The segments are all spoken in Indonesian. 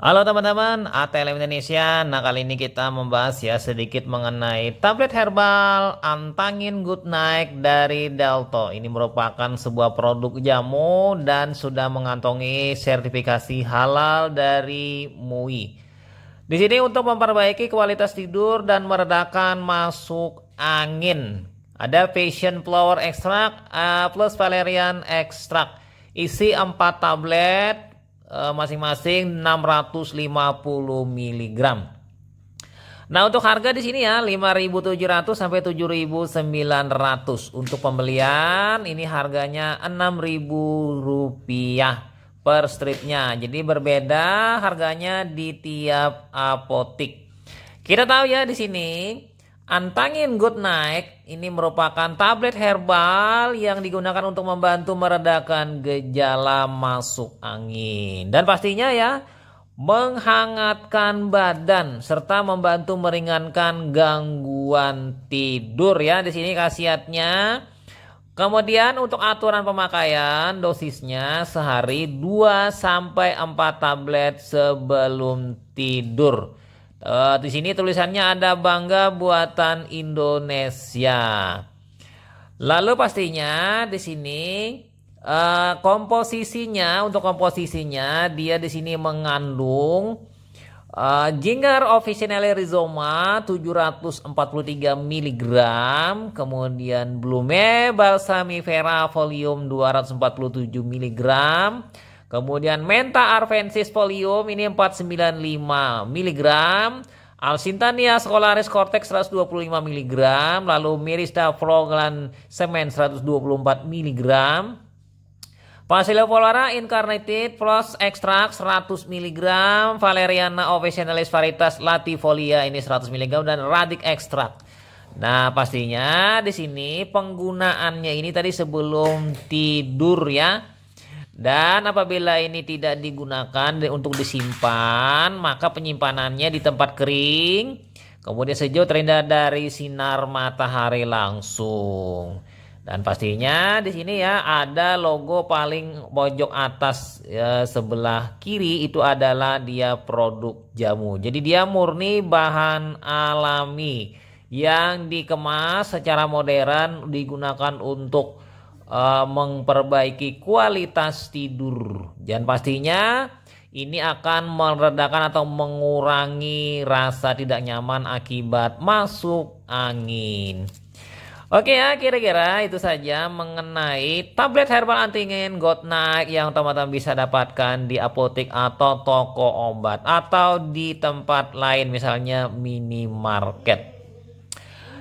Halo teman-teman, ATLM Indonesia. Nah, kali ini kita membahas ya sedikit mengenai tablet herbal Antangin Good Night dari Delto. Ini merupakan sebuah produk jamu dan sudah mengantongi sertifikasi halal dari MUI. Di sini untuk memperbaiki kualitas tidur dan meredakan masuk angin. Ada passion flower extract uh, plus valerian extract. Isi 4 tablet Eh, masing-masing 650 mg. Nah, untuk harga di sini ya 5.700 sampai 7.900. Untuk pembelian ini harganya Rp6.000 per stripnya. Jadi berbeda harganya di tiap apotik. Kita tahu ya di sini Antangin Good Night ini merupakan tablet herbal yang digunakan untuk membantu meredakan gejala masuk angin dan pastinya ya menghangatkan badan serta membantu meringankan gangguan tidur ya di sini khasiatnya. Kemudian untuk aturan pemakaian dosisnya sehari 2 sampai 4 tablet sebelum tidur. Uh, di sini tulisannya ada bangga buatan Indonesia. Lalu pastinya di sini uh, komposisinya untuk komposisinya dia di sini mengandung Uh, eh, Jinger officinale rhizoma 743 mg, kemudian Blume balsamifera volume 247 mg, Kemudian Menta Arvensis Folium ini 495 mg. Alsintania scolaris cortex 125 mg, lalu Mirista froglan semen 124 mg. Polara incarnated plus Extract 100 mg, Valeriana officinalis varietas latifolia ini 100 mg dan radik Extract. Nah, pastinya di sini penggunaannya ini tadi sebelum tidur ya. Dan apabila ini tidak digunakan untuk disimpan, maka penyimpanannya di tempat kering, kemudian sejauh terhindar dari sinar matahari langsung. Dan pastinya di sini ya ada logo paling pojok atas ya, sebelah kiri itu adalah dia produk jamu. Jadi dia murni bahan alami yang dikemas secara modern digunakan untuk uh, memperbaiki kualitas tidur dan pastinya ini akan meredakan atau mengurangi rasa tidak nyaman akibat masuk angin. Oke ya, kira-kira itu saja mengenai tablet herbal anti angin Night yang teman-teman bisa dapatkan di apotek atau toko obat atau di tempat lain misalnya minimarket.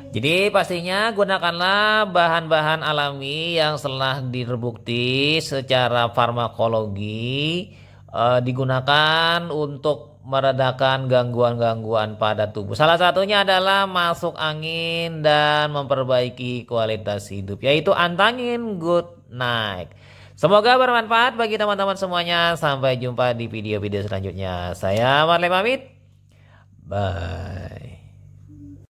Jadi pastinya gunakanlah bahan-bahan alami yang telah terbukti secara farmakologi e, digunakan untuk meredakan gangguan-gangguan pada tubuh. Salah satunya adalah masuk angin dan memperbaiki kualitas hidup yaitu antangin good night. Semoga bermanfaat bagi teman-teman semuanya. Sampai jumpa di video-video selanjutnya. Saya Marley pamit. Bye.